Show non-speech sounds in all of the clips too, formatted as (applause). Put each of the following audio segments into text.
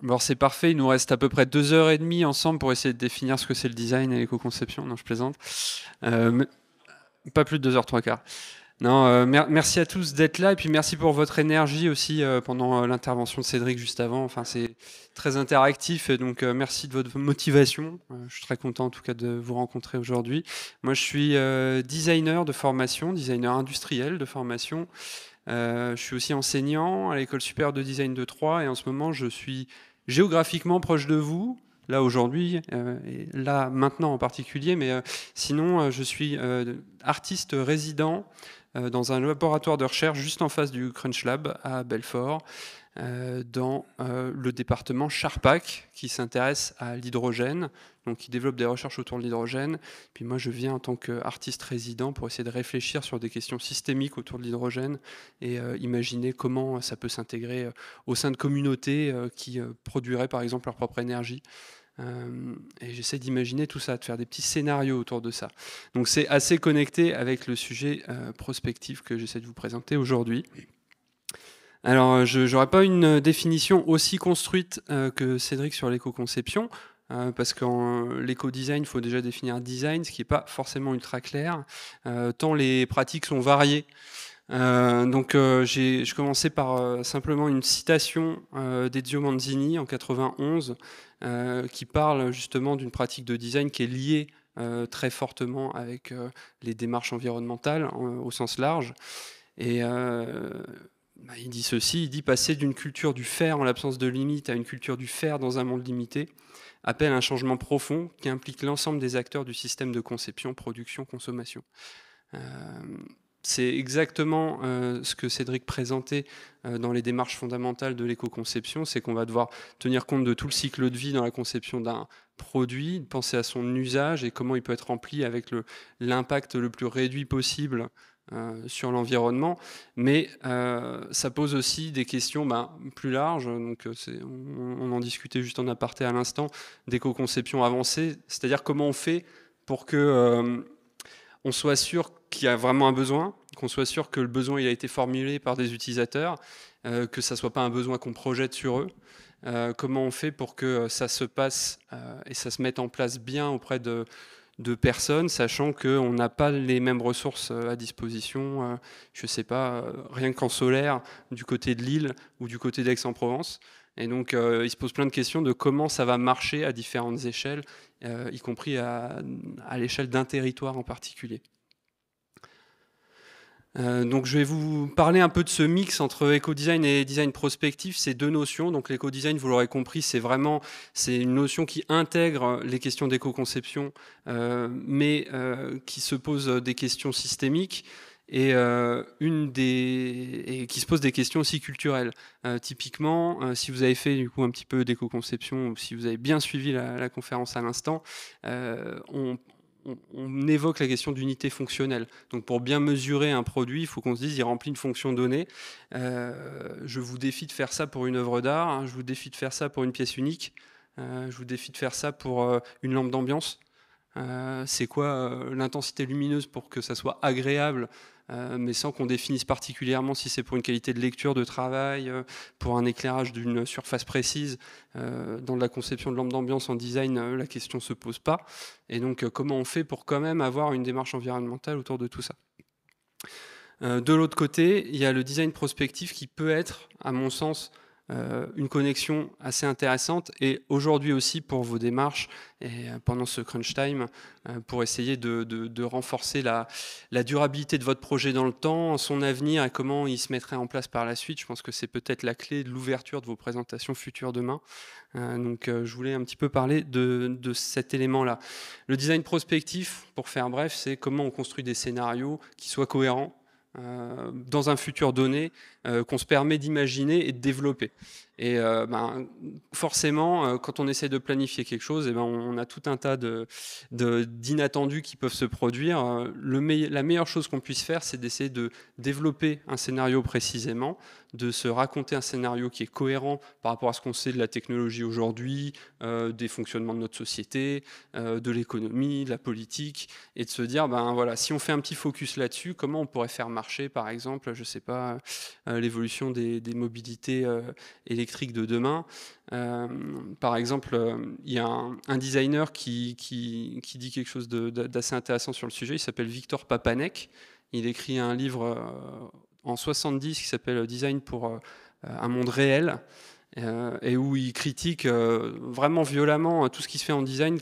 Bon, c'est parfait, il nous reste à peu près deux heures et demie ensemble pour essayer de définir ce que c'est le design et l'éco-conception. Non, je plaisante. Euh, pas plus de deux heures trois quarts. Non, euh, merci à tous d'être là et puis merci pour votre énergie aussi euh, pendant l'intervention de Cédric juste avant. Enfin, c'est très interactif et donc merci de votre motivation. je suis très content en tout cas de vous rencontrer aujourd'hui. Moi, je suis designer de formation, designer industriel de formation. je suis aussi enseignant à l'école supérieure de design de Troyes et en ce moment, je suis géographiquement proche de vous, là aujourd'hui, euh, et là maintenant en particulier, mais euh, sinon euh, je suis artiste résident dans un laboratoire de recherche juste en face du Crunch Lab à Belfort. Euh, dans euh, le département Charpac qui s'intéresse à l'hydrogène, donc qui développe des recherches autour de l'hydrogène. Puis moi, je viens en tant qu'artiste résident pour essayer de réfléchir sur des questions systémiques autour de l'hydrogène et euh, imaginer comment ça peut s'intégrer au sein de communautés qui produiraient par exemple leur propre énergie. et j'essaie d'imaginer tout ça, de faire des petits scénarios autour de ça. Donc c'est assez connecté avec le sujet prospectif que j'essaie de vous présenter aujourd'hui. Alors, euh, je n'aurais pas une euh, définition aussi construite euh, que Cédric sur l'éco-conception, parce qu'en l'éco-design, il faut déjà définir design, ce qui n'est pas forcément ultra clair, tant les pratiques sont variées. donc, je commençais par simplement une citation d'Ezio Manzini en 91, qui parle justement d'une pratique de design qui est liée très fortement avec les démarches environnementales au sens large. Et bah, il dit ceci, il dit passer d'une culture du faire en l'absence de limite à une culture du faire dans un monde limité appelle un changement profond qui implique l'ensemble des acteurs du système de conception, production, consommation. Euh, c'est exactement euh, ce que Cédric présentait euh, dans les démarches fondamentales de l'éco-conception, c'est qu'on va devoir tenir compte de tout le cycle de vie dans la conception d'un produit, penser à son usage et comment il peut être rempli avec l'impact le, plus réduit possible euh, sur l'environnement, mais euh, ça pose aussi des questions ben, plus larges. Donc, euh, on, en discutait juste en aparté à l'instant d'éco-conception avancée, c'est-à-dire comment on fait pour que on soit sûr qu'il y a vraiment un besoin, qu'on soit sûr que le besoin il a été formulé par des utilisateurs, que ça soit pas un besoin qu'on projette sur eux. comment on fait pour que ça se passe et ça se mette en place bien auprès de, de personnes, sachant qu'on n'a pas les mêmes ressources euh, à disposition. Euh, je ne sais pas, euh, rien qu'en solaire, du côté de Lille ou du côté d'Aix-en-Provence. Et donc, il se pose plein de questions de comment ça va marcher à différentes échelles, y compris à l'échelle d'un territoire en particulier. Euh, donc je vais vous parler un peu de ce mix entre éco-design et design prospectif, ces deux notions. Donc l'éco-design, vous l'aurez compris, c'est vraiment c'est une notion qui intègre les questions d'éco-conception, euh, mais euh, qui se pose des questions systémiques. Et, une des, et qui se pose des questions aussi culturelles. typiquement, si vous avez fait du coup un petit peu d'éco-conception, si vous avez bien suivi la, la conférence à l'instant, on, on, évoque la question d'unité fonctionnelle. Donc pour bien mesurer un produit, il faut qu'on se dise il remplit une fonction donnée. Euh, je vous défie de faire ça pour une œuvre d'art, hein. je vous défie de faire ça pour une pièce unique, euh, je vous défie de faire ça pour euh, une lampe d'ambiance. c'est quoi l'intensité lumineuse pour que ça soit agréable euh, mais sans qu'on définisse particulièrement si c'est pour une qualité de lecture, de travail, euh, pour un éclairage d'une surface précise. Euh, dans la conception de lampe d'ambiance en design, la question ne se pose pas. Et donc, comment on fait pour quand même avoir une démarche environnementale autour de tout ça De l'autre côté, il y a le design prospectif qui peut être, à mon sens, euh, une connexion assez intéressante et aujourd'hui aussi pour vos démarches et euh, pendant ce crunch time euh, pour essayer de, renforcer la, durabilité de votre projet dans le temps, son avenir et comment il se mettrait en place par la suite. Je pense que c'est peut-être la clé de l'ouverture de vos présentations futures demain. donc je voulais un petit peu parler de, de cet élément-là. Le design prospectif, pour faire bref, c'est comment on construit des scénarios qui soient cohérents dans un futur donné euh, qu'on se permet d'imaginer et de développer. Et euh, ben, forcément, euh, quand on essaie de planifier quelque chose, et eh ben, on, a tout un tas d'inattendus de, qui peuvent se produire. le la meilleure chose qu'on puisse faire, c'est d'essayer de développer un scénario précisément, de se raconter un scénario qui est cohérent par rapport à ce qu'on sait de la technologie aujourd'hui, des fonctionnements de notre société, de l'économie, de la politique, et de se dire, ben, voilà, si on fait un petit focus là-dessus, comment on pourrait faire marcher, par exemple, je sais pas, euh, l'évolution des, mobilités euh, électriques de demain. Euh, par exemple, il y a un, designer qui, dit quelque chose d'assez intéressant sur le sujet, il s'appelle Victor Papanek. Il écrit un livre en 70 qui s'appelle Design pour un monde réel, et où il critique vraiment violemment hein, tout ce qui se fait en design,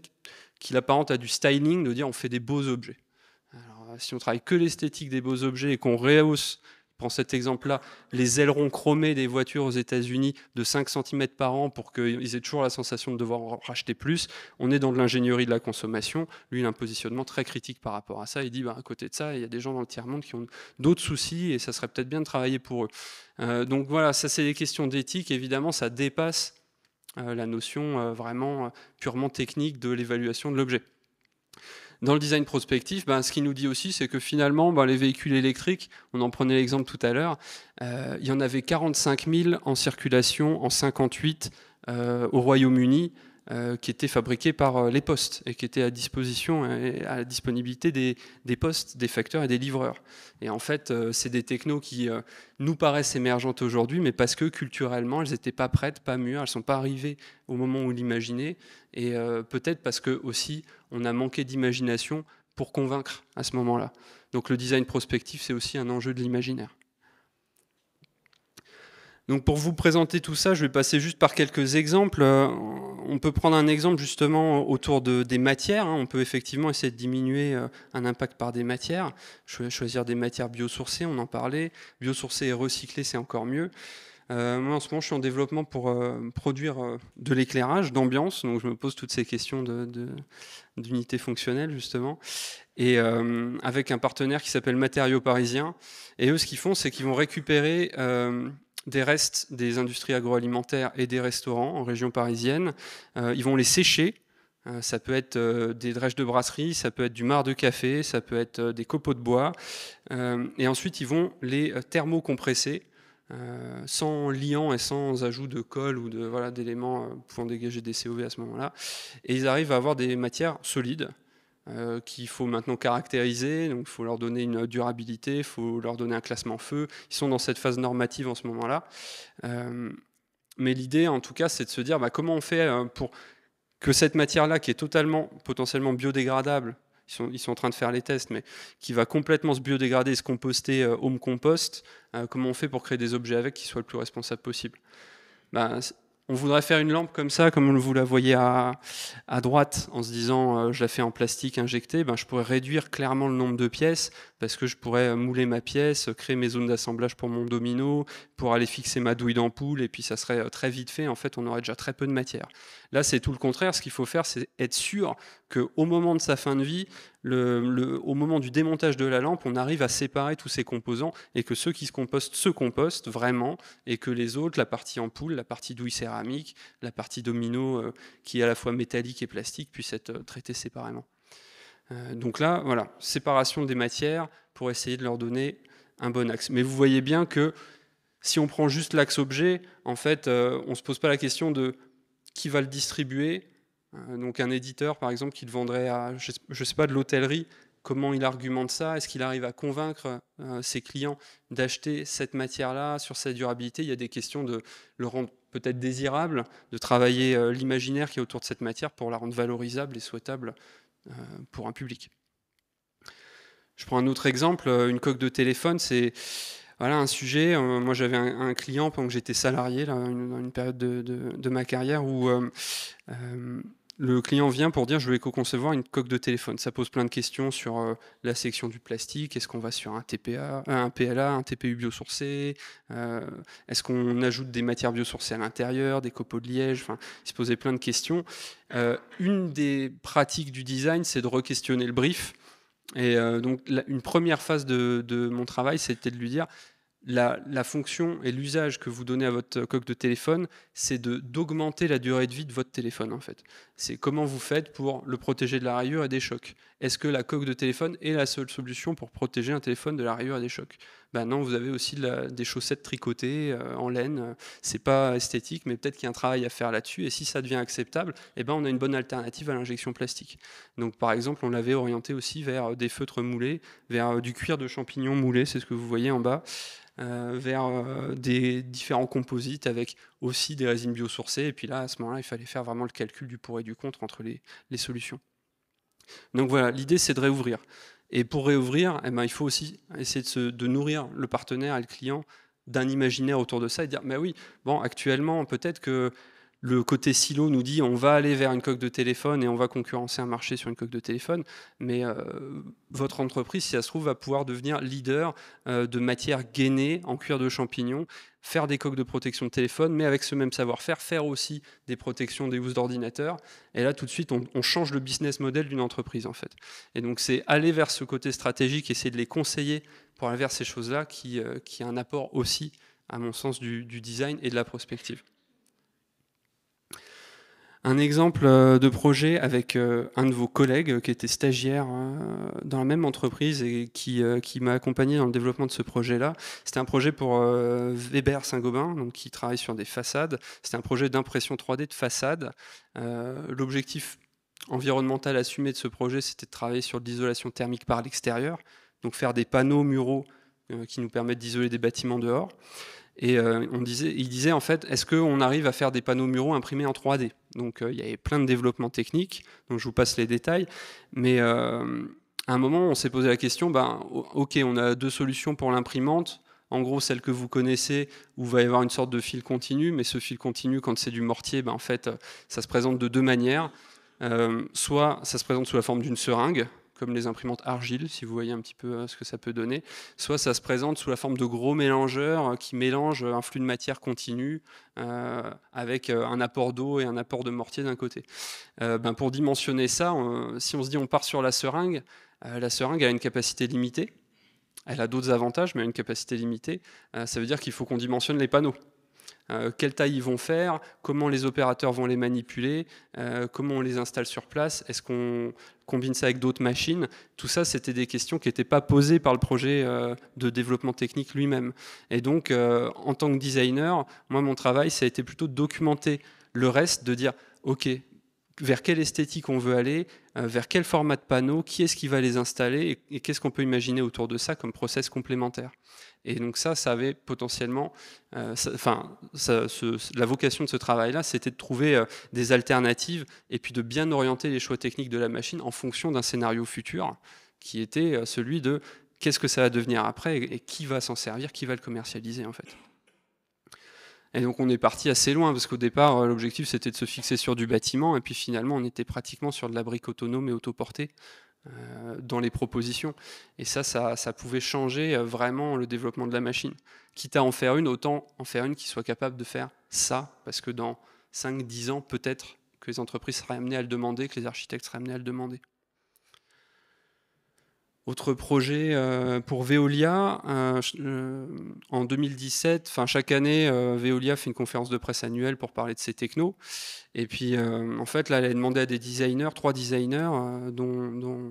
qu'il apparente à du styling, de dire on fait des beaux objets. si on travaille que l'esthétique des beaux objets et qu'on rehausse prends cet exemple-là, les ailerons chromés des voitures aux États-Unis de 5 cm par an pour qu'ils aient toujours la sensation de devoir en racheter plus. On est dans de l'ingénierie de la consommation. Lui, il a un positionnement très critique par rapport à ça. Il dit, bah, à côté de ça, il y a des gens dans le tiers-monde qui ont d'autres soucis et ça serait peut-être bien de travailler pour eux. Euh, donc voilà, ça, c'est des questions d'éthique. Évidemment, ça dépasse euh, la notion euh, vraiment purement technique de l'évaluation de l'objet. Dans le design prospectif, ben, ce qui nous dit aussi, c'est que finalement, ben, les véhicules électriques, on en prenait l'exemple tout à l'heure, euh, il y en avait 45 000 en circulation en 58 euh, au Royaume-Uni euh, qui était fabriqué par euh, les postes et qui étaient à disposition, et à la disponibilité des, postes, des facteurs et des livreurs. Et en fait, euh, c'est des technos qui nous paraissent émergentes aujourd'hui, mais parce que culturellement, elles n'étaient pas prêtes, pas mûres, elles ne sont pas arrivées au moment où l'imaginait. et peut-être parce que aussi on a manqué d'imagination pour convaincre à ce moment-là. Donc le design prospectif, c'est aussi un enjeu de l'imaginaire. Donc pour vous présenter tout ça, je vais passer juste par quelques exemples. Euh, on peut prendre un exemple justement autour de, des matières. Hein. On peut effectivement essayer de diminuer euh, un impact par des matières, choisir des matières biosourcées, on en parlait. Biosourcées et recyclées, c'est encore mieux. Euh, moi en ce moment je suis en développement pour produire de l'éclairage, d'ambiance, donc je me pose toutes ces questions d'unité de, fonctionnelle justement, et avec un partenaire qui s'appelle Matériaux Parisiens, et eux ce qu'ils font c'est qu'ils vont récupérer des restes des industries agroalimentaires et des restaurants en région parisienne. Euh, ils vont les sécher euh, ça peut être euh, des drèches de brasserie, ça peut être du marc de café, ça peut être des copeaux de bois. et ensuite, ils vont les thermocompresser sans liant et sans ajout de colle ou de voilà d'éléments pouvant dégager des COV à ce moment-là. Et ils arrivent à avoir des matières solides euh, qu'il faut maintenant caractériser. Donc, il faut leur donner une durabilité, il faut leur donner un classement feu. Ils sont dans cette phase normative en ce moment-là. Euh, mais l'idée, en tout cas, c'est de se dire bah, comment on fait euh, pour que cette matière-là, qui est totalement potentiellement biodégradable, ils sont, ils sont, en train de faire les tests, mais qui va complètement se biodégrader et se composter home compost, comment on fait pour créer des objets avec qui soient le plus responsables possible bah, on voudrait faire une lampe comme ça, comme vous la voyez à, à droite, en se disant euh, je la fais en plastique injecté, ben, je pourrais réduire clairement le nombre de pièces parce que je pourrais mouler ma pièce, créer mes zones d'assemblage pour mon domino, pour aller fixer ma douille d'ampoule, et puis ça serait euh, très vite fait. En fait, on aurait déjà très peu de matière. Là, c'est tout le contraire. Ce qu'il faut faire, c'est être sûr qu'au moment de sa fin de vie, le, au moment du démontage de la lampe, on arrive à séparer tous ces composants et que ceux qui se compostent se compostent vraiment et que les autres, la partie ampoule, la partie douille serrée, la partie domino euh, qui est à la fois métallique et plastique puisse être euh, traitée séparément. Euh, donc là, voilà, séparation des matières pour essayer de leur donner un bon axe. Mais vous voyez bien que si on prend juste l'axe objet, en fait, on ne se pose pas la question de qui va le distribuer. donc un éditeur, par exemple, qui le vendrait à, je ne sais pas, de l'hôtellerie, comment il argumente ça, est-ce qu'il arrive à convaincre ses clients d'acheter cette matière-là sur sa durabilité. Il y a des questions de le rendre peut-être désirable de travailler euh, l'imaginaire qui est autour de cette matière pour la rendre valorisable et souhaitable euh, pour un public. Je prends un autre exemple, euh, une coque de téléphone, c'est voilà un sujet. moi, j'avais un, client pendant que j'étais salarié, dans une période de, ma carrière, où le client vient pour dire je veux éco-concevoir une coque de téléphone. Ça pose plein de questions sur euh, la section du plastique. Est-ce qu'on va sur un TPA, un PLA, un TPU biosourcé euh, Est-ce qu'on ajoute des matières biosourcées à l'intérieur, des copeaux de liège Enfin, il se posait plein de questions. Euh, une des pratiques du design, c'est de re-questionner le brief. Et donc, une première phase de, mon travail, c'était de lui dire la, fonction et l'usage que vous donnez à votre coque de téléphone, c'est d'augmenter la durée de vie de votre téléphone en fait c'est comment vous faites pour le protéger de la rayure et des chocs. Est-ce que la coque de téléphone est la seule solution pour protéger un téléphone de la rayure et des chocs Ben non, vous avez aussi des chaussettes tricotées euh, en laine. C'est pas esthétique, mais peut-être qu'il y a un travail à faire là-dessus. Et si ça devient acceptable, eh ben on a une bonne alternative à l'injection plastique. Donc par exemple, on l'avait orienté aussi vers des feutres moulés, vers euh, du cuir de champignon moulé, c'est ce que vous voyez en bas. Euh, vers des différents composites avec aussi des résines biosourcées. Et puis là, à ce moment-là, il fallait faire vraiment le calcul du pour et du contre entre les, solutions. Donc voilà, l'idée c'est de réouvrir. Et pour réouvrir, eh ben, il faut aussi essayer de, nourrir le partenaire et le client d'un imaginaire autour de ça et dire, mais bah oui, bon, actuellement, peut-être que le côté silo nous dit on va aller vers une coque de téléphone et on va concurrencer un marché sur une coque de téléphone, mais euh, votre entreprise, si ça se trouve, va pouvoir devenir leader euh, de matière gainée en cuir de champignon faire des coques de protection de téléphone, mais avec ce même savoir-faire, faire aussi des protections des housses d'ordinateur. Et là, tout de suite, on, change le business model d'une entreprise, en fait. Et donc, c'est aller vers ce côté stratégique, essayer de les conseiller pour aller vers ces choses-là, qui, euh, qui a un apport aussi, à mon sens, du design et de la prospective un exemple euh, de projet avec euh, un de vos collègues euh, qui était stagiaire hein, dans la même entreprise et qui, qui m'a accompagné dans le développement de ce projet-là. C'était un projet pour Weber Saint-Gobain, donc qui travaille sur des façades. C'était un projet d'impression 3D de façade. L'objectif environnemental assumé de ce projet, c'était de travailler sur l'isolation thermique par l'extérieur, donc faire des panneaux muraux qui nous permettent d'isoler des bâtiments dehors. Et euh, on disait, il disait en fait, est-ce qu'on arrive à faire des panneaux muraux imprimés en 3D Donc euh, il y avait plein de développements techniques, donc je vous passe les détails. Mais euh, à un moment, on s'est posé la question, ben, ok, on a deux solutions pour l'imprimante. En gros, celle que vous connaissez, où va y avoir une sorte de fil continu, mais ce fil continu, quand c'est du mortier, ben, en fait, ça se présente de deux manières. soit ça se présente sous la forme d'une seringue, comme les imprimantes argile, si vous voyez un petit peu euh, ce que ça peut donner. Soit ça se présente sous la forme de gros mélangeurs euh, qui mélangent un flux de matière continue euh, avec un apport d'eau et un apport de mortier d'un côté. Ben, pour dimensionner ça, si on se dit on part sur la seringue, la seringue a une capacité limitée. Elle a d'autres avantages, mais a une capacité limitée. ça veut dire qu'il faut qu'on dimensionne les panneaux. Euh, quelle taille ils vont faire, comment les opérateurs vont les manipuler, euh, comment on les installe sur place, est-ce qu'on combine ça avec d'autres machines. Tout ça, c'était des questions qui n'étaient pas posées par le projet euh, de développement technique lui-même. Et donc, en tant que designer, moi, mon travail, ça a été plutôt de documenter le reste, de dire, OK, vers quelle esthétique on veut aller, euh, vers quel format de panneau, qui est-ce qui va les installer et, qu'est-ce qu'on peut imaginer autour de ça comme process complémentaire. Et donc ça, ça avait potentiellement, euh, enfin, la vocation de ce travail-là, c'était de trouver euh, des alternatives et puis de bien orienter les choix techniques de la machine en fonction d'un scénario futur qui était celui de qu'est-ce que ça va devenir après et qui va s'en servir, qui va le commercialiser en fait. Et donc on est parti assez loin parce qu'au départ euh, l'objectif c'était de se fixer sur du bâtiment et puis finalement on était pratiquement sur de la brique autonome et autoportée euh, dans les propositions. Et ça, ça, ça, pouvait changer euh, vraiment le développement de la machine. Quitte à en faire une, autant en faire une qui soit capable de faire ça parce que dans 5-10 ans peut-être que les entreprises seraient amenées à le demander, que les architectes seraient amenés à le demander. Autre projet euh, pour Veolia, euh, en 2017, chaque année, euh, Veolia fait une conférence de presse annuelle pour parler de ses technos. Et puis, en fait, là, elle a demandé à des designers, trois designers, dont,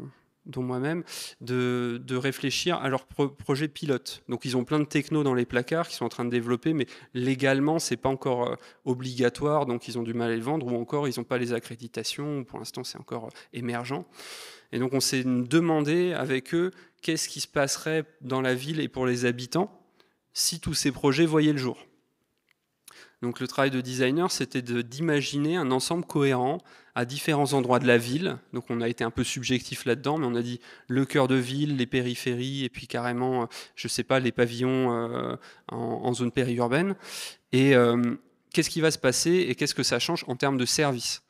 moi-même, de, réfléchir à leur projet pilote. Donc, ils ont plein de technos dans les placards qu'ils sont en train de développer, mais légalement, c'est pas encore obligatoire, donc ils ont du mal à les vendre, ou encore, ils n'ont pas les accréditations, pour l'instant, c'est encore émergent. Et donc on s'est demandé avec eux qu'est-ce qui se passerait dans la ville et pour les habitants si tous ces projets voyaient le jour. Donc le travail de designer, c'était d'imaginer un ensemble cohérent à différents endroits de la ville. Donc on a été un peu subjectif là-dedans, mais on a dit le cœur de ville, les périphéries, et puis carrément, euh, je sais pas, les pavillons euh, en, zone périurbaine. Et euh, qu'est-ce qui va se passer et qu'est-ce que ça change en termes de services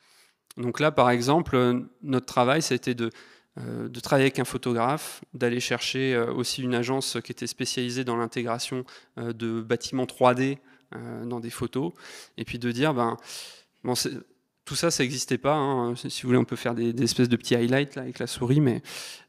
donc là, par exemple, notre travail, c'était de, été euh, de travailler avec un photographe, d'aller chercher euh, aussi une agence qui était spécialisée dans l'intégration euh, de bâtiments 3D dans des photos, et puis de dire, ben, bon, tout ça, ça n'existait pas. Hein, si vous voulez, on peut faire des, espèces de petits highlights là, avec la souris, mais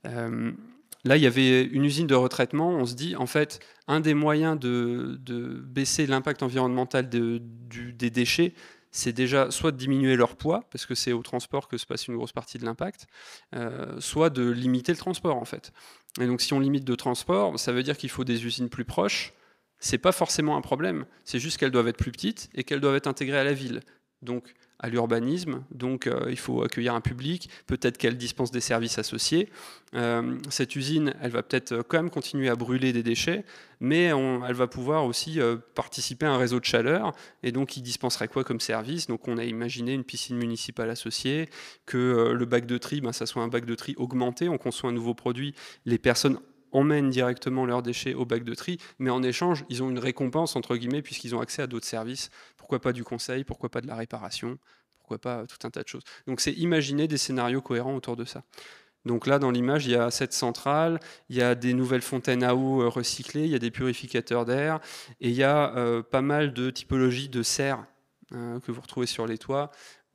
là, il y avait une usine de retraitement. On se dit, en fait, un des moyens de, baisser l'impact environnemental des déchets, c'est déjà soit de diminuer leur poids, parce que c'est au transport que se passe une grosse partie de l'impact, euh, soit de limiter le transport en fait. Et donc si on limite de transport, ça veut dire qu'il faut des usines plus proches. C'est pas forcément un problème, c'est juste qu'elles doivent être plus petites et qu'elles doivent être intégrées à la ville. Donc à l'urbanisme, donc euh, il faut accueillir un public, peut-être qu'elle dispense des services associés. Euh, cette usine, elle va peut-être euh, quand même continuer à brûler des déchets, mais elle va pouvoir aussi participer à un réseau de chaleur, et donc il dispenserait quoi comme service Donc on a imaginé une piscine municipale associée, que le bac de tri, ben, ça soit un bac de tri augmenté, on conçoit un nouveau produit, les personnes emmènent directement leurs déchets au bac de tri, mais en échange, ils ont une récompense, entre guillemets, puisqu'ils ont accès à d'autres services. Pourquoi pas du conseil, pourquoi pas de la réparation, pourquoi pas euh, tout un tas de choses. Donc c'est imaginer des scénarios cohérents autour de ça. Donc là, dans l'image, il y a cette centrale, il y a des nouvelles fontaines à eau euh, recyclées, il y a des purificateurs d'air, et il y a euh, pas mal de typologies de serres hein, que vous retrouvez sur les toits.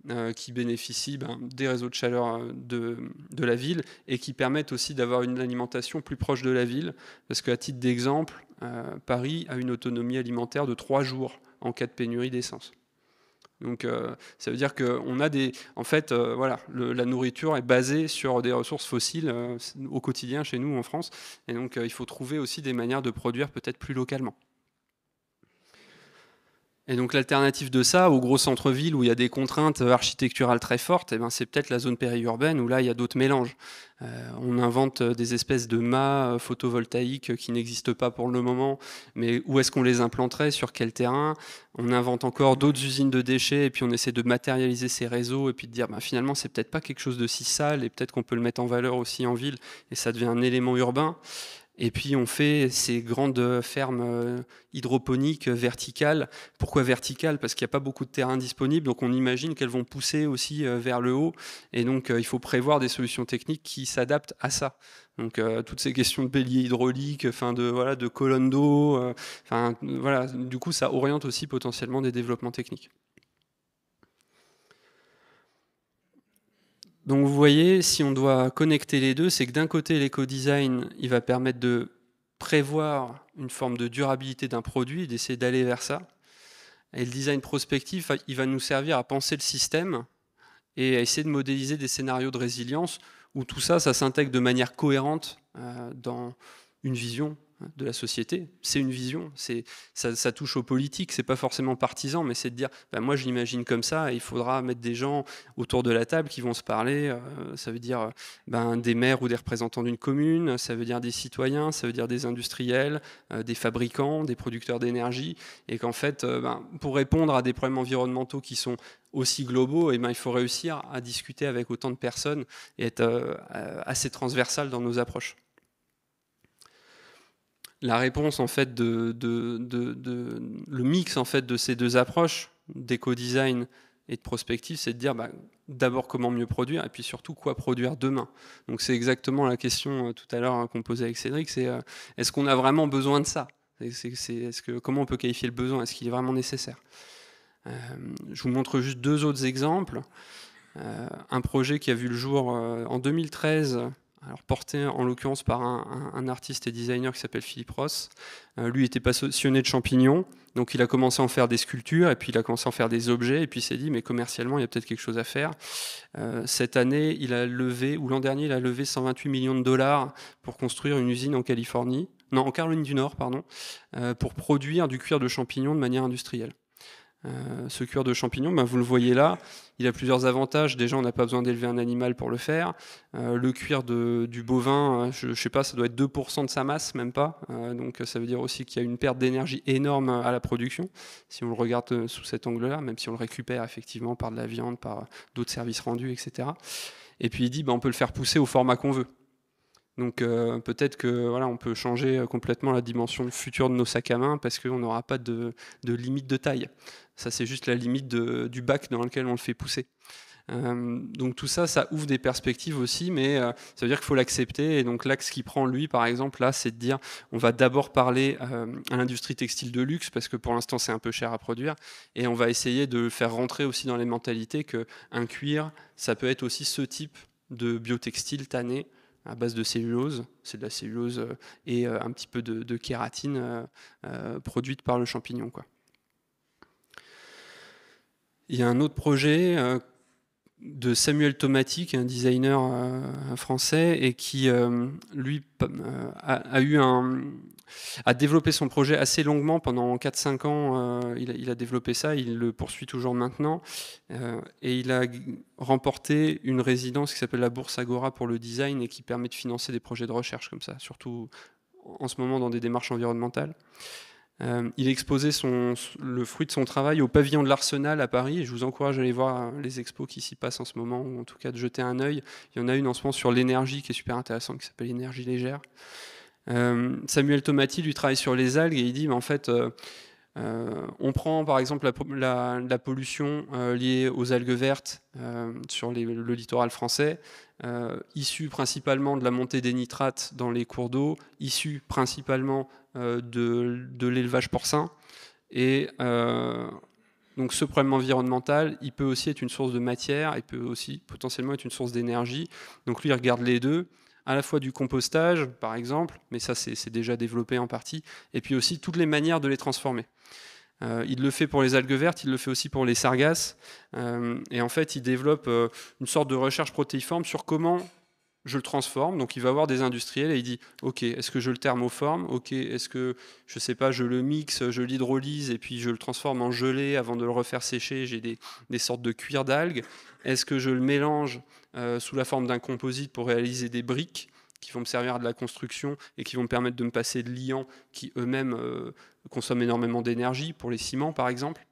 Euh, qui bénéficient ben, des réseaux de chaleur euh, de, la ville et qui permettent aussi d'avoir une alimentation plus proche de la ville. Parce qu'à titre d'exemple, euh, Paris a une autonomie alimentaire de 3 jours en cas de pénurie d'essence. Donc ça veut dire qu'on a des... En fait, voilà, la nourriture est basée sur des ressources fossiles au quotidien chez nous en France. Et donc il faut trouver aussi des manières de produire peut-être plus localement. Et donc l'alternative de ça, au gros centre-ville où il y a des contraintes architecturales très fortes, et eh ben, c'est peut-être la zone périurbaine où là il y a d'autres mélanges. Euh, on invente des espèces de mâts photovoltaïques qui n'existent pas pour le moment, mais où est-ce qu'on les implanterait, sur quel terrain On invente encore d'autres usines de déchets et puis on essaie de matérialiser ces réseaux et puis de dire ben, finalement c'est peut-être pas quelque chose de si sale et peut-être qu'on peut le mettre en valeur aussi en ville et ça devient un élément urbain. Et puis on fait ces grandes fermes euh, hydroponiques euh, verticales. Pourquoi verticales Parce qu'il n'y a pas beaucoup de terrain disponible, donc on imagine qu'elles vont pousser aussi euh, vers le haut. Et donc il faut prévoir des solutions techniques qui s'adaptent à ça. Donc toutes ces questions de bélier hydraulique, enfin de voilà de colonne d'eau, voilà. Du coup, ça oriente aussi potentiellement des développements techniques. Donc vous voyez, si on doit connecter les deux, c'est que d'un côté, l'éco-design, il va permettre de prévoir une forme de durabilité d'un produit, d'essayer d'aller vers ça. Et le design prospectif, il va nous servir à penser le système et à essayer de modéliser des scénarios de résilience où tout ça, ça s'intègre de manière cohérente euh, dans une vision de la société. C'est une vision, c'est ça, touche aux politiques, c'est pas forcément partisan, mais c'est de dire, ben moi je l'imagine comme ça, il faudra mettre des gens autour de la table qui vont se parler. Euh, ça veut dire ben, des maires ou des représentants d'une commune, ça veut dire des citoyens, ça veut dire des industriels, euh, des fabricants, des producteurs d'énergie, et qu'en fait, euh, ben, pour répondre à des problèmes environnementaux qui sont aussi globaux, et eh ben, il faut réussir à discuter avec autant de personnes et être assez transversal dans nos approches la réponse en fait de, le mix en fait de ces deux approches d'éco-design et de prospective, c'est de dire bah, d'abord comment mieux produire et puis surtout quoi produire demain. Donc c'est exactement la question euh, tout à l'heure hein, qu'on posait avec Cédric, c'est euh, est-ce qu'on a vraiment besoin de ça Comment on peut qualifier le besoin Est-ce qu'il est vraiment nécessaire euh, Je vous montre juste deux autres exemples. un projet qui a vu le jour en 2013 alors porté en l'occurrence par un, artiste et designer qui s'appelle Philippe Ross. Euh, lui était passionné de champignons, donc il a commencé à en faire des sculptures, et puis il a commencé à en faire des objets, et puis il s'est dit, mais commercialement, il y a peut-être quelque chose à faire. Euh, cette année, il a levé, ou l'an dernier, il a levé 128 millions de dollars pour construire une usine en Californie, non, en Caroline du Nord, pardon, euh, pour produire du cuir de champignons de manière industrielle. Euh, ce cuir de champignon, ben bah, vous le voyez là, il a plusieurs avantages. Déjà, on n'a pas besoin d'élever un animal pour le faire. Euh, le cuir de, du bovin, euh, je ne sais pas, ça doit être 2% de sa masse, même pas. donc ça veut dire aussi qu'il y a une perte d'énergie énorme à la production, si on le regarde sous cet angle-là, même si on le récupère effectivement par de la viande, par d'autres services rendus, etc. Et puis il dit, ben, on peut le faire pousser au format qu'on veut. Donc euh, peut-être que voilà, on peut changer euh, complètement la dimension future de nos sacs à main parce qu'on n'aura pas de, limite de taille. Ça, c'est juste la limite du bac dans lequel on le fait pousser. Euh, donc tout ça, ça ouvre des perspectives aussi, mais ça veut dire qu'il faut l'accepter. Et donc l'axe qui prend lui, par exemple, là, c'est de dire, on va d'abord parler à l'industrie textile de luxe parce que pour l'instant c'est un peu cher à produire, et on va essayer de faire rentrer aussi dans les mentalités que un cuir, ça peut être aussi ce type de biotextile tanné à base de cellulose, c'est de la cellulose euh, et euh, un petit peu de, kératine euh, produite par le champignon. Il y a un autre projet de Samuel Tomati, un designer euh, français et qui, euh, lui, euh, a, eu un, a développé son projet assez longuement pendant 4-5 ans. il, a, développé ça, il le poursuit toujours maintenant. et il a remporté une résidence qui s'appelle la Bourse Agora pour le design et qui permet de financer des projets de recherche comme ça, surtout en ce moment dans des démarches environnementales. Euh, il exposait le fruit de son travail au pavillon de l'Arsenal à Paris. Et je vous encourage à aller voir hein, les expos qui s'y passent en ce moment, ou en tout cas de jeter un œil. Il y en a une en ce moment sur l'énergie qui est super intéressante, qui s'appelle l'énergie légère. Euh, Samuel Tomati lui travaille sur les algues et il dit, mais en fait, euh, euh, on prend par exemple la, pollution euh, liée aux algues vertes euh, sur le littoral français, issue principalement de la montée des nitrates dans les cours d'eau, issue principalement de, de l'élevage porcin. Et donc ce problème environnemental, il peut aussi être une source de matière, il peut aussi potentiellement être une source d'énergie. Donc lui, il regarde les deux à la fois du compostage, par exemple, mais ça c'est déjà développé en partie, et puis aussi toutes les manières de les transformer. Euh, il le fait pour les algues vertes, il le fait aussi pour les sargasses, euh, et en fait il développe euh, une sorte de recherche protéiforme sur comment je le transforme. Donc il va avoir des industriels et il dit OK, est-ce que je le thermoforme OK, est-ce que je sais pas, je le mixe, je l'hydrolyse et puis je le transforme en gelée avant de le refaire sécher. J'ai des, sortes de cuir d'algues. Est-ce que je le mélange euh, sous la forme d'un composite pour réaliser des briques qui vont me servir de la construction et qui vont me permettre de me passer de liants qui eux-mêmes euh, consomment énormément d'énergie pour les ciments par exemple.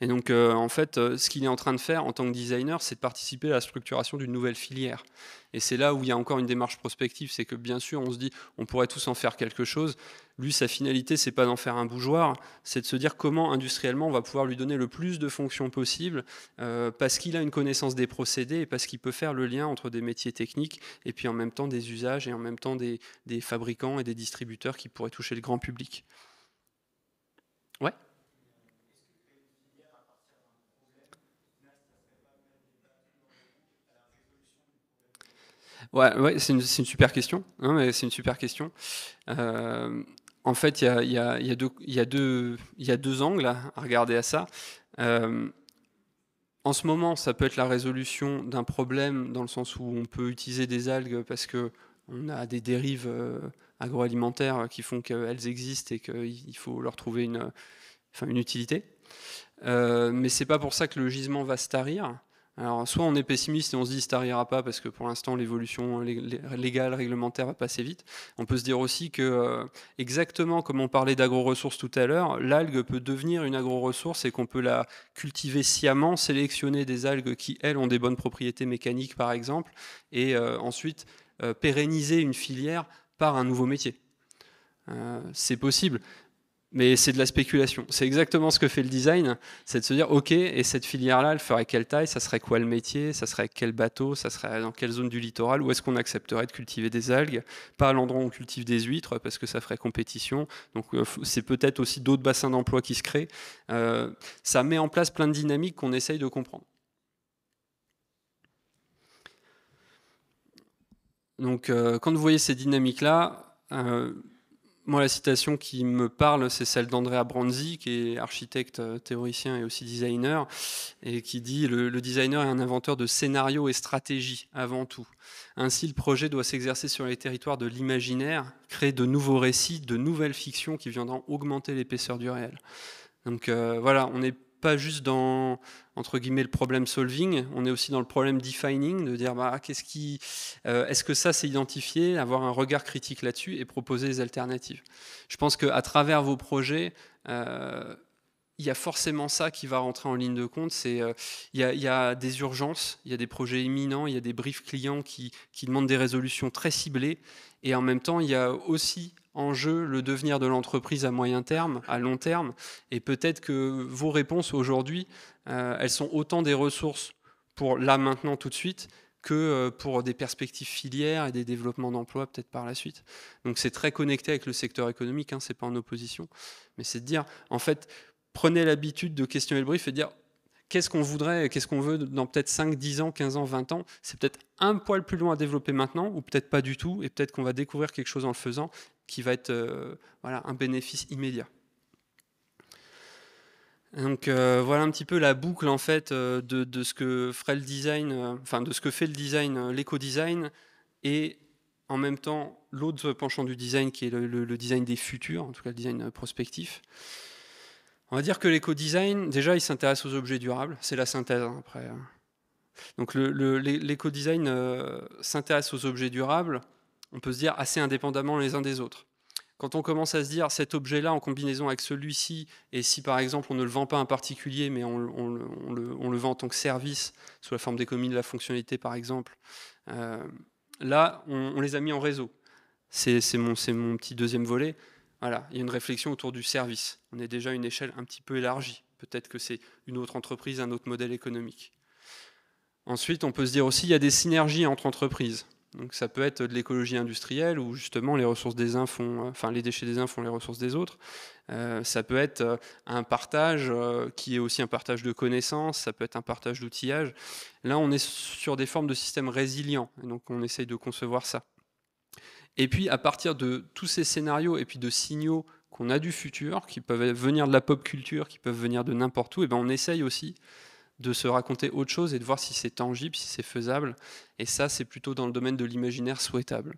Et donc, euh, en fait, euh, ce qu'il est en train de faire en tant que designer, c'est de participer à la structuration d'une nouvelle filière. Et c'est là où il y a encore une démarche prospective, c'est que bien sûr, on se dit, on pourrait tous en faire quelque chose. Lui, sa finalité, c'est pas d'en faire un bougeoir, c'est de se dire comment industriellement on va pouvoir lui donner le plus de fonctions possibles euh, parce qu'il a une connaissance des procédés et parce qu'il peut faire le lien entre des métiers techniques et puis en même temps des usages et en même temps des fabricants et des distributeurs qui pourraient toucher le grand public. Ouais, ouais c'est une, super question. c'est une super question. Hein, euh, en fait, il y a, deux angles à regarder à ça. Euh, en ce moment, ça peut être la résolution d'un problème dans le sens où on peut utiliser des algues parce que on a des dérives euh, agroalimentaires qui font qu'elles existent et qu'il faut leur trouver une, utilité. Mais mais c'est pas pour ça que le gisement va se tarir. Alors, soit on est pessimiste et on se dit ça n'arrivera pas parce que pour l'instant l'évolution légale, réglementaire va passer vite. On peut se dire aussi que, euh, exactement comme on parlait d'agro-ressources tout à l'heure, l'algue peut devenir une agro-ressource et qu'on peut la cultiver sciemment, sélectionner des algues qui, elles, ont des bonnes propriétés mécaniques par exemple, et euh, ensuite euh, pérenniser une filière par un nouveau métier. c'est possible. Mais c'est de la spéculation. C'est exactement ce que fait le design, c'est de se dire, ok, et cette filière-là, elle ferait quelle taille, ça serait quoi le métier, ça serait quel bateau, ça serait dans quelle zone du littoral, où est-ce qu'on accepterait de cultiver des algues, pas à l'endroit où on cultive des huîtres, parce que ça ferait compétition. Donc euh, c'est peut-être aussi d'autres bassins d'emploi qui se créent. Euh, ça met en place plein de dynamiques qu'on essaye de comprendre. Donc euh, quand vous voyez ces dynamiques-là, moi, la citation qui me parle, c'est celle d'Andrea Branzi, qui est architecte, euh, théoricien et aussi designer, et qui dit le, designer est un inventeur de scénarios et stratégies avant tout. Ainsi, le projet doit s'exercer sur les territoires de l'imaginaire, créer de nouveaux récits, de nouvelles fictions qui viendront augmenter l'épaisseur du réel. Donc euh, voilà, on est pas juste dans entre guillemets le problème solving, on est aussi dans le problème defining, de dire bah qu'est-ce qui, euh, est-ce que ça c'est identifié, avoir un regard critique là-dessus et proposer des alternatives. Je pense qu'à travers vos projets, euh, il y a forcément ça qui va rentrer en ligne de compte. C'est euh, il, y a, des urgences, il y a des projets imminents, il y a des briefs clients qui, qui demandent des résolutions très ciblées. Et en même temps, il y a aussi enjeu jeu le devenir de l'entreprise à moyen terme, à long terme. Et peut-être que vos réponses aujourd'hui, euh, elles sont autant des ressources pour là maintenant tout de suite que euh, pour des perspectives filières et des développements d'emplois peut-être par la suite. Donc c'est très connecté avec le secteur économique, hein, c'est pas en opposition, mais c'est de dire, en fait, prenez l'habitude de questionner le brief et de dire qu'est-ce qu'on voudrait, qu'est-ce qu'on veut dans peut-être 5, 10 ans, 15 ans, 20 ans. C'est peut-être un poil plus loin à développer maintenant, ou peut-être pas du tout, et peut-être qu'on va découvrir quelque chose en le faisant qui va être euh, voilà, un bénéfice immédiat. Donc euh, voilà un petit peu la boucle en fait euh, de, ce que ferait le design, enfin de ce que fait le design, l'éco-design, et en même temps l'autre penchant du design qui est le, design des futurs, en tout cas le design prospectif. On va dire que l'éco-design, déjà, il s'intéresse aux objets durables. C'est la synthèse, hein, après. Donc l'éco-design euh, s'intéresse aux objets durables, on peut se dire, assez indépendamment les uns des autres. Quand on commence à se dire cet objet-là en combinaison avec celui-ci, et si par exemple on ne le vend pas un particulier, mais on, le, vend en tant que service, sous la forme d'économie de la fonctionnalité par exemple, euh, là on, les a mis en réseau. C'est mon petit deuxième volet. Voilà, il y a une réflexion autour du service. On est déjà à une échelle un petit peu élargie. Peut-être que c'est une autre entreprise, un autre modèle économique. Ensuite, on peut se dire aussi, il y a des synergies entre entreprises. Donc ça peut être de l'écologie industrielle où justement les ressources des uns font, euh, enfin les déchets des uns font les ressources des autres. Euh, ça peut être euh, un partage qui est aussi un partage de connaissances. Ça peut être un partage d'outillage. Là, on est sur des formes de systèmes résilients. donc on essaye de concevoir ça. Et puis à partir de tous ces scénarios et puis de signaux qu'on a du futur, qui peuvent venir de la pop culture, qui peuvent venir de n'importe où, et eh ben on essaye aussi de se raconter autre chose et de voir si c'est tangible, si c'est faisable. Et ça, c'est plutôt dans le domaine de l'imaginaire souhaitable.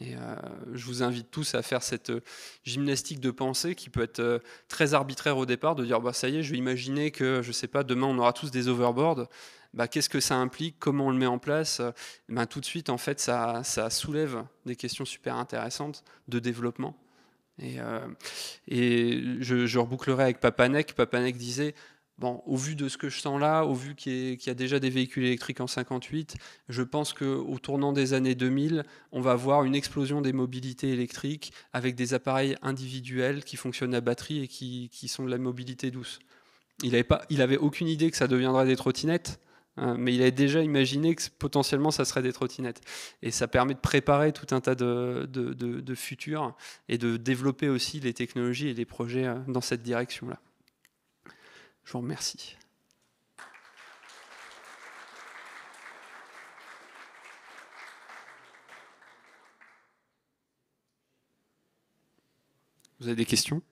Et euh, je vous invite tous à faire cette euh, gymnastique de pensée qui peut être euh, très arbitraire au départ, de dire bah ça y est, je vais imaginer que je sais pas demain on aura tous des overboards bah, qu'est-ce que ça implique, comment on le met en place, euh, bah, tout de suite, en fait, ça, ça, soulève des questions super intéressantes de développement. Et, euh, et je, je, rebouclerai avec Papanek. Papanek disait, bon, au vu de ce que je sens là, au vu qu'il y, a déjà des véhicules électriques en 58, je pense qu'au tournant des années 2000, on va voir une explosion des mobilités électriques avec des appareils individuels qui fonctionnent à batterie et qui, qui sont de la mobilité douce. Il n'avait aucune idée que ça deviendrait des trottinettes, Hein, mais il a déjà imaginé que potentiellement ça serait des trottinettes. Et ça permet de préparer tout un tas de futurs et de développer aussi les technologies et les projets euh, dans cette direction-là. Je vous remercie. Vous avez des questions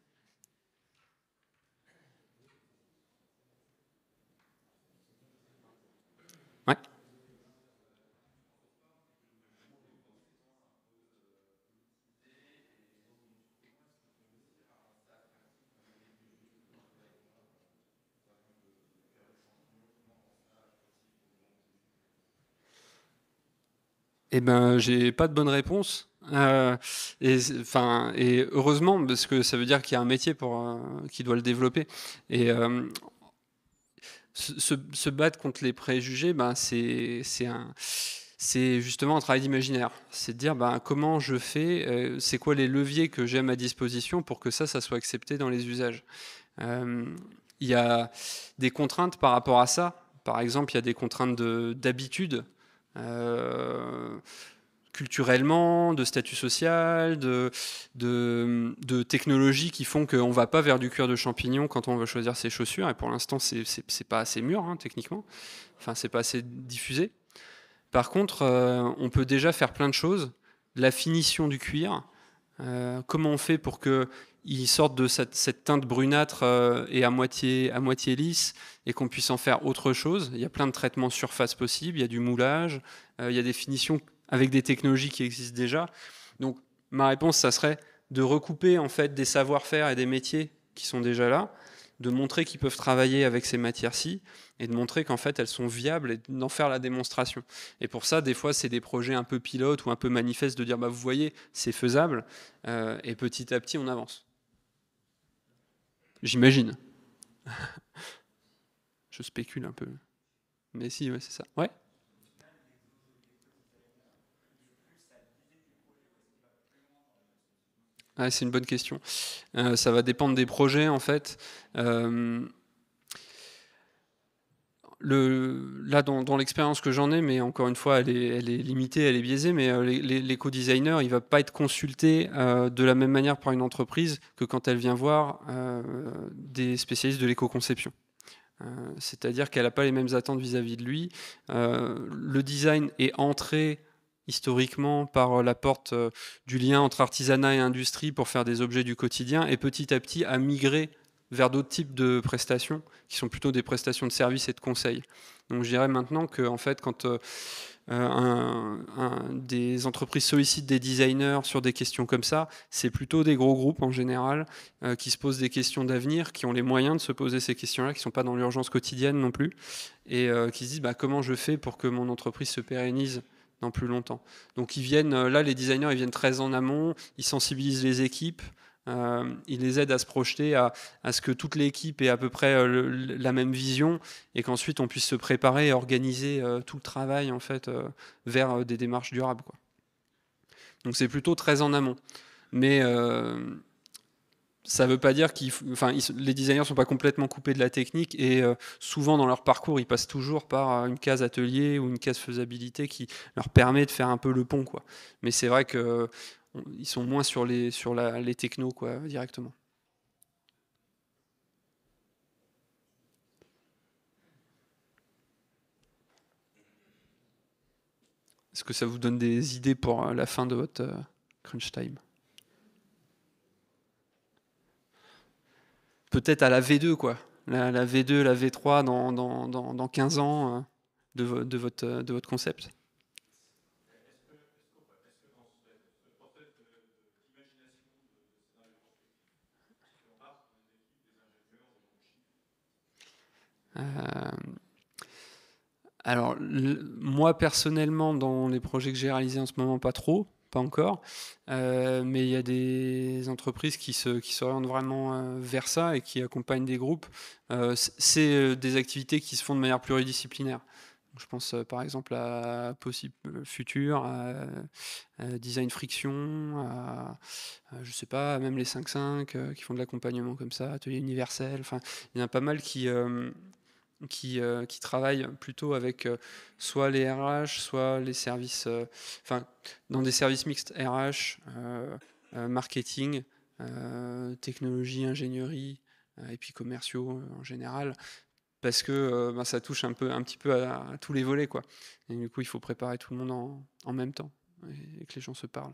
Eh ben, j'ai pas de bonne réponse. Euh, et, enfin, et heureusement, parce que ça veut dire qu'il y a un métier pour, euh, qui doit le développer. Et euh, se, battre contre les préjugés, ben, c'est justement un travail d'imaginaire. C'est de dire ben, comment je fais, c'est quoi les leviers que j'ai à ma disposition pour que ça, ça soit accepté dans les usages. Il y a des contraintes par rapport à ça. Par exemple, il y a des contraintes d'habitude. Euh, culturellement, de statut social, de, de, technologies qui font qu'on ne va pas vers du cuir de champignon quand on veut choisir ses chaussures. Et pour l'instant, ce n'est pas assez mûr, hein, techniquement. Enfin, c'est pas assez diffusé. Par contre, euh, on peut déjà faire plein de choses. La finition du cuir, euh, comment on fait pour que ils sortent de cette, teinte brunâtre euh, et à moitié, lisse et qu'on puisse en faire autre chose. Il y a plein de traitements surface possibles, il y a du moulage, euh, il y a des finitions avec des technologies qui existent déjà. Donc ma réponse, ça serait de recouper en fait des savoir-faire et des métiers qui sont déjà là, de montrer qu'ils peuvent travailler avec ces matières-ci et de montrer qu'en fait elles sont viables et d'en faire la démonstration. Et pour ça, des fois, c'est des projets un peu pilotes ou un peu manifestes de dire bah, vous voyez, c'est faisable euh, et petit à petit on avance. J'imagine. (laughs) Je spécule un peu. Mais si, ouais, c'est ça. Ouais ah, c'est une bonne question. Euh, ça va dépendre des projets en fait. Euh, là, dans, l'expérience que j'en ai, mais encore une fois, elle est, limitée, elle est biaisée, mais euh, l'éco-designer, il ne va pas être consulté euh, de la même manière par une entreprise que quand elle vient voir euh, des spécialistes de l'éco-conception. C'est-à-dire qu'elle n'a pas les mêmes attentes vis-à-vis -vis de lui. le design est entré historiquement par la porte du lien entre artisanat et industrie pour faire des objets du quotidien et petit à petit a migré vers d'autres types de prestations qui sont plutôt des prestations de services et de conseils. Donc je dirais maintenant que en fait, quand euh, euh, des entreprises sollicitent des designers sur des questions comme ça, c'est plutôt des gros groupes en général euh, qui se posent des questions d'avenir, qui ont les moyens de se poser ces questions-là, qui ne sont pas dans l'urgence quotidienne non plus, et qui se disent bah, comment je fais pour que mon entreprise se pérennise dans plus longtemps. Donc ils viennent, là les designers, ils viennent très en amont, ils sensibilisent les équipes. Euh, il les aide à se projeter, à, ce que toute l'équipe ait à peu près euh, la même vision et qu'ensuite on puisse se préparer et organiser euh, tout le travail en fait vers des démarches durables. Quoi. Donc c'est plutôt très en amont. Mais ça ne veut pas dire que les designers sont pas complètement coupés de la technique et souvent dans leur parcours, ils passent toujours par une case atelier ou une case faisabilité qui leur permet de faire un peu le pont, quoi. Mais c'est vrai que ils sont moins sur les, sur la, les technos quoi, directement. Est-ce que ça vous donne des idées pour euh, la fin de votre euh, crunch time Peut-être à la V2, quoi. La, V2, la V3 dans, dans, 15 ans euh, de, votre, de votre concept. Euh, alors, moi personnellement, dans les projets que j'ai réalisés en ce moment, pas trop, pas encore. Euh, mais il y a des entreprises qui se qui s'orientent vraiment euh, vers ça et qui accompagnent des groupes. c'est des activités qui se font de manière pluridisciplinaire. je pense par exemple à Possible Futur, à, Design Friction, à, je sais pas, même les 5-5 qui font de l'accompagnement comme ça, Atelier Universel. Enfin, il y en a pas mal qui qui, euh, qui travaillent plutôt avec euh, soit les RH, soit les services, euh, enfin, dans des services mixtes RH, marketing, technologie, ingénierie, et puis commerciaux en général, parce que ben, ça touche un, peu, un petit peu à, tous les volets, quoi. Et du coup, il faut préparer tout le monde en, en même temps et que les gens se parlent.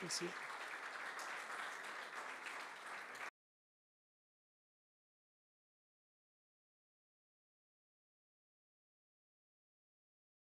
Gracias.